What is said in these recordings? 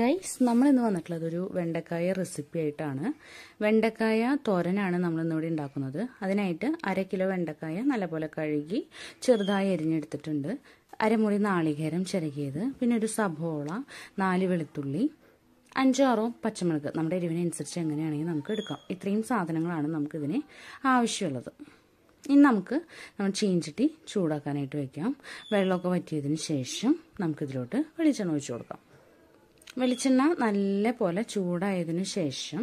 guys നമ്മളിന്ന് വന്നിട്ടുള്ളത് ഒരു വെണ്ടക്കായ റെസിപ്പി ആയിട്ടാണ് വെണ്ടക്കായ തോരനാണ് നമ്മളിന്നിവിടെ ഉണ്ടാക്കുന്നത് അതിനായിട്ട് അര കിലോ വെണ്ടക്കായ നല്ലപോലെ കഴുകി ചെറുതായി എരിഞ്ഞെടുത്തിട്ടുണ്ട് അരമുറി നാളികേരം ചിരകിയത് പിന്നെ ഒരു സബോള നാല് വെളുത്തുള്ളി അഞ്ചാറോ പച്ചമുളക് നമ്മുടെ എരിവിനനുസരിച്ച് എങ്ങനെയാണെങ്കിൽ നമുക്ക് എടുക്കാം ഇത്രയും സാധനങ്ങളാണ് നമുക്കിതിന് ആവശ്യമുള്ളത് ഇനി നമുക്ക് നമ്മൾ ചീഞ്ചിട്ടി ചൂടാക്കാനായിട്ട് വയ്ക്കാം വെള്ളമൊക്കെ വറ്റിയതിന് ശേഷം നമുക്കിതിലോട്ട് വെളിച്ചെണ്ണ ഒഴിച്ചു കൊടുക്കാം വെളിച്ചെണ്ണ നല്ല പോലെ ചൂടായതിനു ശേഷം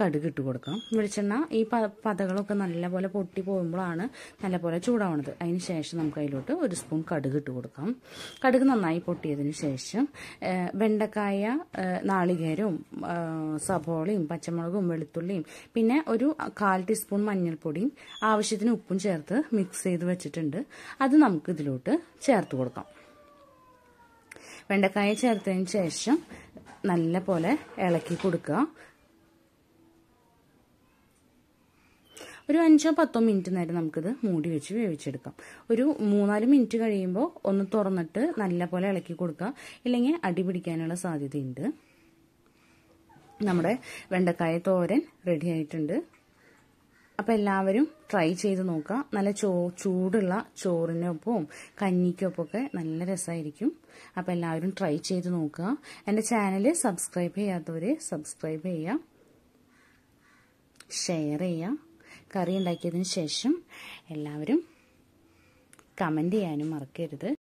കടുക് ഇട്ട് കൊടുക്കാം വെളിച്ചെണ്ണ ഈ പതകളൊക്കെ നല്ല പോലെ പൊട്ടി പോകുമ്പോഴാണ് നല്ല പോലെ ചൂടാവണത് അതിന് ശേഷം നമുക്ക് അതിലോട്ട് ഒരു സ്പൂൺ കടുക് ഇട്ട് കൊടുക്കാം കടുക് നന്നായി പൊട്ടിയതിന് ശേഷം വെണ്ടക്കായ നാളികേരവും സബോളയും പച്ചമുളകും വെളുത്തുള്ളിയും പിന്നെ ഒരു കാൽ ടീസ്പൂൺ മഞ്ഞൾപ്പൊടിയും ആവശ്യത്തിന് ഉപ്പും ചേർത്ത് മിക്സ് ചെയ്ത് വെച്ചിട്ടുണ്ട് അത് നമുക്ക് ഇതിലോട്ട് ചേർത്ത് കൊടുക്കാം വെണ്ടക്കായ ചേർത്തതിന് ശേഷം നല്ല പോലെ ഇളക്കി കൊടുക്കുക ഒരു അഞ്ചോ പത്തോ മിനിറ്റ് നേരം നമുക്കിത് മൂടി വെച്ച് വേവിച്ചെടുക്കാം ഒരു മൂന്നാല് മിനിറ്റ് കഴിയുമ്പോൾ ഒന്ന് തുറന്നിട്ട് നല്ല പോലെ ഇളക്കി കൊടുക്കുക ഇല്ലെങ്കിൽ അടി പിടിക്കാനുള്ള സാധ്യതയുണ്ട് നമ്മുടെ വെണ്ടക്കായ തോരൻ റെഡി ആയിട്ടുണ്ട് അപ്പോൾ എല്ലാവരും ട്രൈ ചെയ്ത് നോക്കുക നല്ല ചോ ചൂടുള്ള ചോറിനൊപ്പവും കഞ്ഞിക്കൊപ്പമൊക്കെ നല്ല രസമായിരിക്കും അപ്പോൾ എല്ലാവരും ട്രൈ ചെയ്ത് നോക്കുക എൻ്റെ ചാനൽ സബ്സ്ക്രൈബ് ചെയ്യാത്തവർ സബ്സ്ക്രൈബ് ചെയ്യുക ഷെയർ ചെയ്യുക കറി ഉണ്ടാക്കിയതിന് ശേഷം എല്ലാവരും കമൻറ്റ് ചെയ്യാനും മറക്കരുത്